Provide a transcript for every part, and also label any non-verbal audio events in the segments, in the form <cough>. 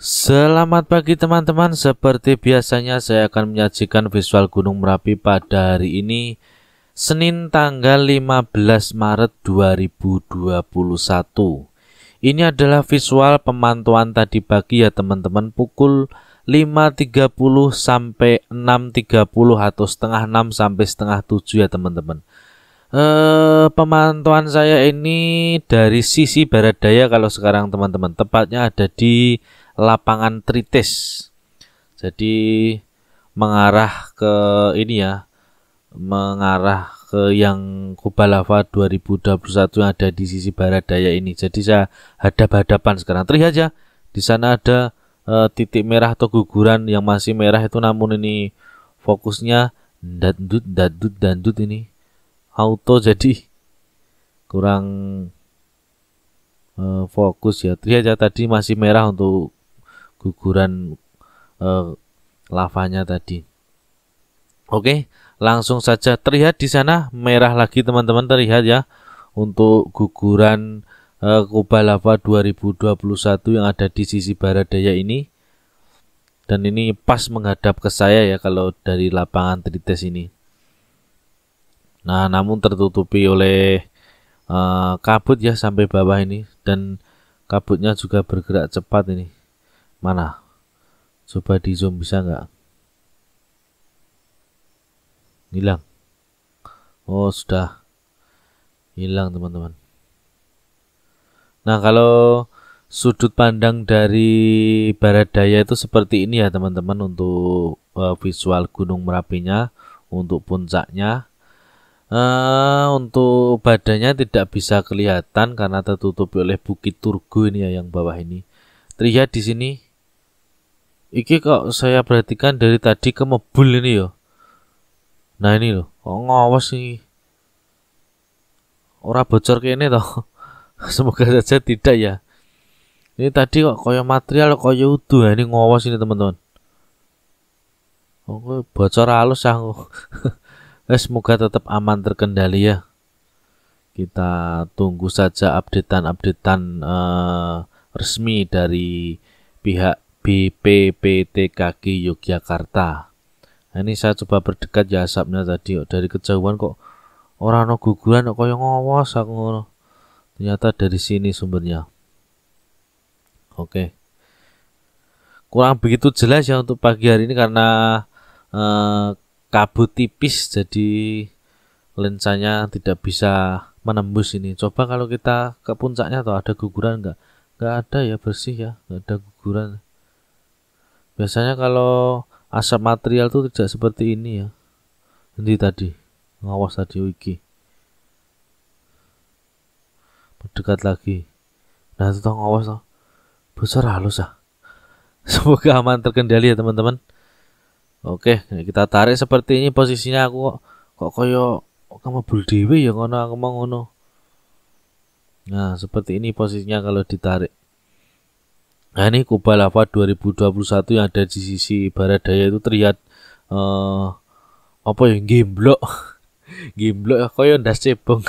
Selamat pagi teman-teman, seperti biasanya saya akan menyajikan visual Gunung Merapi pada hari ini Senin tanggal 15 Maret 2021 Ini adalah visual pemantauan tadi pagi ya teman-teman pukul 5.30 sampai 6.30 atau setengah 6 sampai setengah 7 ya teman-teman e, Pemantauan saya ini dari sisi barat daya kalau sekarang teman-teman Tepatnya ada di lapangan Tritis. Jadi mengarah ke ini ya, mengarah ke yang kubah Kubalava 2021 yang ada di sisi barat daya ini. Jadi saya hadap-hadapan sekarang. Terlihat ya, di sana ada e, titik merah atau guguran yang masih merah itu namun ini fokusnya dandut dandut dandut ini auto jadi kurang e, fokus ya. Terlihat ya tadi masih merah untuk guguran eh, lavanya tadi. Oke, langsung saja terlihat di sana merah lagi teman-teman terlihat ya untuk guguran eh, Kuba Lava 2021 yang ada di sisi barat daya ini. Dan ini pas menghadap ke saya ya kalau dari lapangan Trites ini. Nah, namun tertutupi oleh uh, kabut ya sampai bawah ini dan kabutnya juga bergerak cepat ini. Mana? Coba di zoom bisa nggak? Hilang. Oh sudah hilang teman-teman. Nah kalau sudut pandang dari barat daya itu seperti ini ya teman-teman untuk eh, visual gunung merapinya untuk puncaknya uh, untuk badannya tidak bisa kelihatan karena tertutupi oleh bukit Turgu ini ya yang bawah ini terlihat di sini Iki kok saya perhatikan dari tadi ke mobil ini yo. Ya. Nah ini loh, kok ngawas sih. Orang bocor ke ini toh. <laughs> Semoga saja tidak ya. Ini tadi kok koyo material koyo utuh nah, ini ngawas ini teman-teman. Oke, bocor halus ya. <laughs> semoga tetap aman terkendali ya. Kita tunggu saja updatean-updatean uh, resmi dari pihak BPPTKG Yogyakarta. Nah, ini saya coba berdekat ya asapnya tadi oh, dari kejauhan kok orang no guguran kok yang ngawas aku Ternyata dari sini sumbernya. Oke. Kurang begitu jelas ya untuk pagi hari ini karena eh, kabut tipis jadi lensanya tidak bisa menembus ini. Coba kalau kita ke puncaknya atau ada guguran enggak? Enggak ada ya bersih ya, enggak ada guguran biasanya kalau asap material tuh tidak seperti ini ya nanti tadi ngawas tadi wiki oh, berdekat lagi nah itu toh ngawas toh besar halus ah <laughs> semoga aman terkendali ya teman-teman oke kita tarik seperti ini posisinya aku kok kok koyo kamu bul dewi ya ngono aku mau ngono nah seperti ini posisinya kalau ditarik Nah ini kubah Lava 2021 yang ada di sisi barat daya itu terlihat uh, apa yang gimblok gimblok ya koyo <laughs> ndas cebong.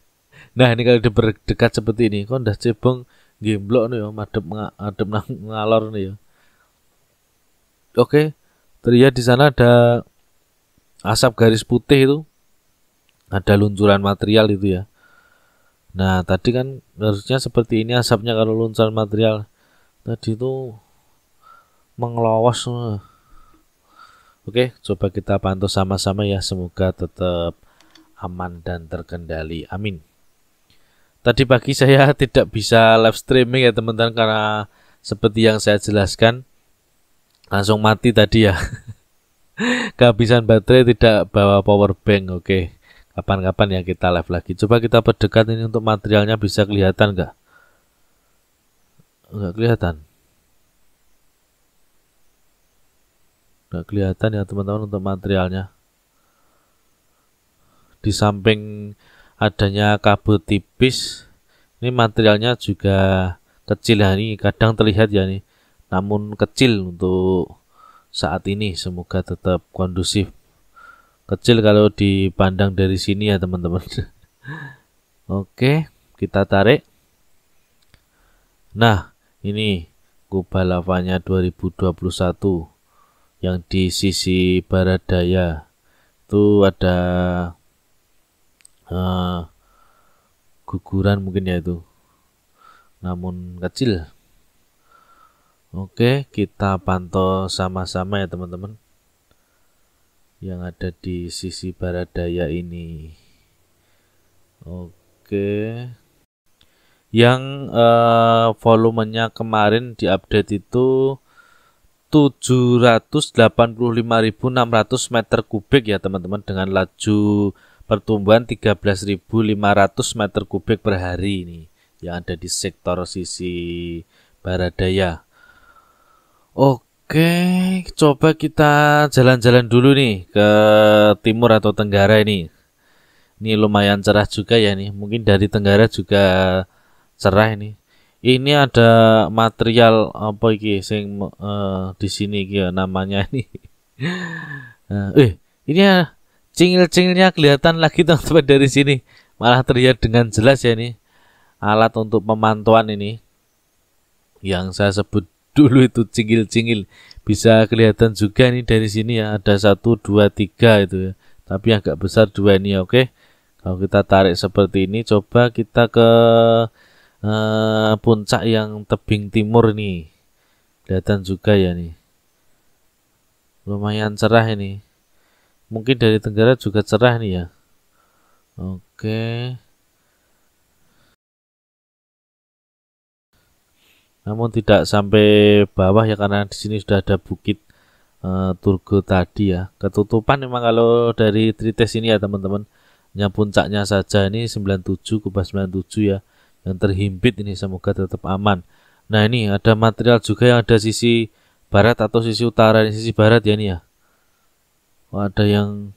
<laughs> nah ini kalau dekat seperti ini kok ndas cebong gimblok nih ya madep ngadep ng <laughs> ngalor nih ya. Oke, terlihat di sana ada asap garis putih itu. Ada luncuran material itu ya. Nah, tadi kan harusnya seperti ini asapnya kalau luncuran material tadi itu mengelawas, eh. Oke, coba kita pantau sama-sama ya. Semoga tetap aman dan terkendali. Amin. Tadi pagi saya <laughs> tidak bisa live streaming ya teman-teman karena seperti yang saya jelaskan langsung mati tadi ya. <laughs> Kehabisan baterai tidak bawa power bank. Oke. Kapan-kapan ya kita live lagi. Coba kita berdekat ini untuk materialnya bisa kelihatan enggak nggak kelihatan nggak kelihatan ya teman-teman untuk materialnya di samping adanya kabel tipis ini materialnya juga kecil ya ini kadang terlihat ya nih namun kecil untuk saat ini semoga tetap kondusif kecil kalau dipandang dari sini ya teman-teman <laughs> oke kita tarik nah ini kubah Lavanya 2021 yang di sisi barat daya itu ada uh, guguran mungkin ya itu namun kecil oke kita pantau sama-sama ya teman-teman yang ada di sisi barat daya ini oke yang uh, volumenya kemarin diupdate itu 785.600 meter kubik ya teman-teman dengan laju pertumbuhan 13.500 meter kubik per hari ini yang ada di sektor sisi barat daya. Oke, coba kita jalan-jalan dulu nih ke timur atau tenggara ini. Ini lumayan cerah juga ya nih. Mungkin dari tenggara juga cerah ini ini ada material apa iki sing uh, di sini iki ya namanya ini uh, <laughs> eh ini ya cingil-cingilnya kelihatan lagi teman-teman dari sini malah terlihat dengan jelas ya ini alat untuk pemantauan ini yang saya sebut dulu itu cingil-cingil bisa kelihatan juga nih dari sini ya ada satu dua tiga itu ya tapi agak besar dua ini ya oke kalau kita tarik seperti ini coba kita ke uh, puncak yang tebing timur nih kelihatan juga ya nih lumayan cerah ini mungkin dari tenggara juga cerah nih ya oke namun tidak sampai bawah ya karena di sini sudah ada bukit uh, Turgo tadi ya ketutupan memang kalau dari Trites ini ya teman-teman yang puncaknya saja ini 97 kubah 97 ya yang terhimpit ini semoga tetap aman. Nah ini ada material juga yang ada sisi barat atau sisi utara ini sisi barat ya ini ya. Oh, ada yang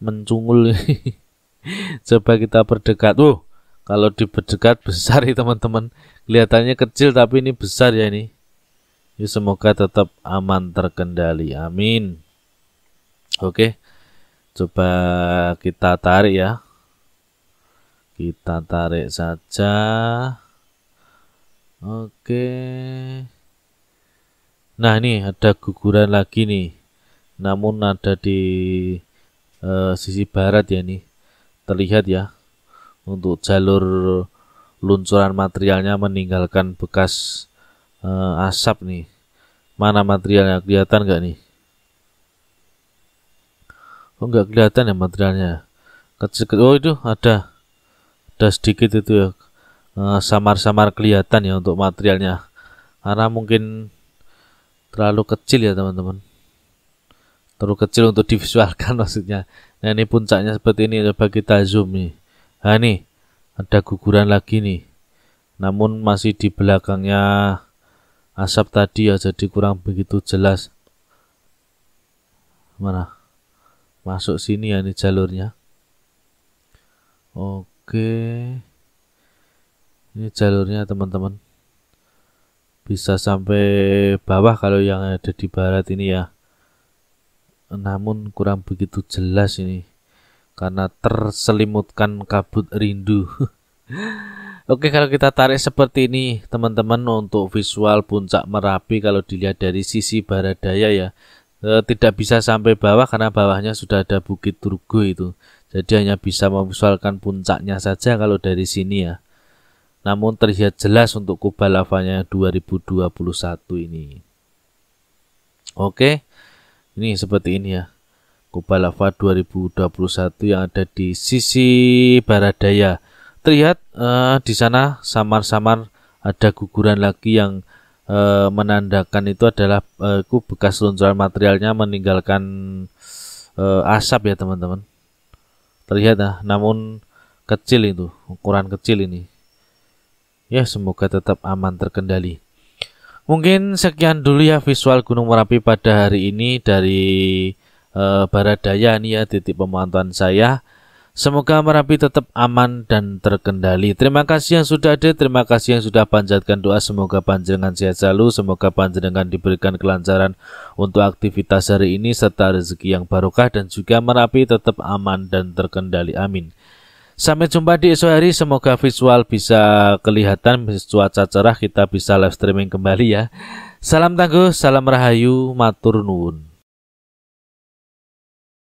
mencungul ini. <laughs> Coba kita berdekat. Uh, kalau diperdekat besar ya teman-teman. Kelihatannya kecil tapi ini besar ya ini. Ya, semoga tetap aman terkendali. Amin. Oke. Coba kita tarik ya kita tarik saja oke nah ini ada guguran lagi nih namun ada di e, sisi barat ya nih terlihat ya untuk jalur luncuran materialnya meninggalkan bekas e, asap nih mana materialnya kelihatan nggak nih oh nggak kelihatan ya materialnya kecil, kecil oh itu ada sudah sedikit itu ya eh, samar-samar kelihatan ya untuk materialnya karena mungkin terlalu kecil ya teman-teman terlalu kecil untuk divisualkan <laughs> maksudnya nah ini puncaknya seperti ini coba kita zoom nih nah ini ada guguran lagi nih namun masih di belakangnya asap tadi ya jadi kurang begitu jelas mana masuk sini ya ini jalurnya oke Oke. Ini jalurnya teman-teman. Bisa sampai bawah kalau yang ada di barat ini ya. Namun kurang begitu jelas ini karena terselimutkan kabut rindu. <laughs> Oke, kalau kita tarik seperti ini, teman-teman, untuk visual puncak Merapi kalau dilihat dari sisi barat daya ya, E, tidak bisa sampai bawah karena bawahnya sudah ada Bukit Turgo itu. Jadi hanya bisa memvisualkan puncaknya saja kalau dari sini ya. Namun terlihat jelas untuk kubah lavanya 2021 ini. Oke, ini seperti ini ya. Kubah lava 2021 yang ada di sisi barat daya. Terlihat eh, di sana samar-samar ada guguran lagi yang e, menandakan itu adalah e, ku bekas luncuran materialnya meninggalkan e, asap ya teman-teman terlihat nah namun kecil itu ukuran kecil ini ya semoga tetap aman terkendali mungkin sekian dulu ya visual Gunung Merapi pada hari ini dari e, barat daya nih ya titik pemantauan saya Semoga Merapi tetap aman dan terkendali. Terima kasih yang sudah ada, terima kasih yang sudah panjatkan doa. Semoga panjenengan sehat selalu, semoga panjenengan diberikan kelancaran untuk aktivitas hari ini serta rezeki yang barokah dan juga Merapi tetap aman dan terkendali. Amin. Sampai jumpa di esok hari, semoga visual bisa kelihatan, cuaca cerah kita bisa live streaming kembali ya. Salam tangguh, salam rahayu, matur nuwun.